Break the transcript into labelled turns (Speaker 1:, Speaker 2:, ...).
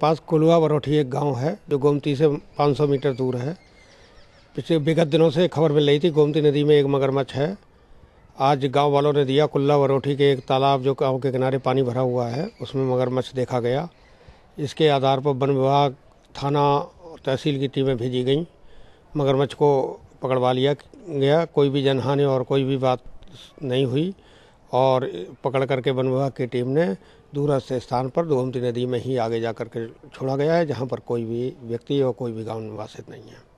Speaker 1: पास कुलवा बरोठी एक गांव है जो गोमती से 500 मीटर दूर है पिछले विगत दिनों से खबर मिल रही थी गोमती नदी में एक मगरमच्छ है आज गांव वालों ने दिया कुल्ला बरोठी के एक तालाब जो गाँव के किनारे पानी भरा हुआ है उसमें मगरमच्छ देखा गया इसके आधार पर वन विभाग थाना तहसील की टीमें भेजी गई मगरमच्छ को पकड़वा लिया गया कोई भी जनहानि और कोई भी बात नहीं हुई और पकड़ करके वन विभाग की टीम ने दूरस्थ स्थान पर गोमती नदी में ही आगे जा करके छोड़ा गया है जहाँ पर कोई भी व्यक्ति और कोई भी गाँव निवासित नहीं है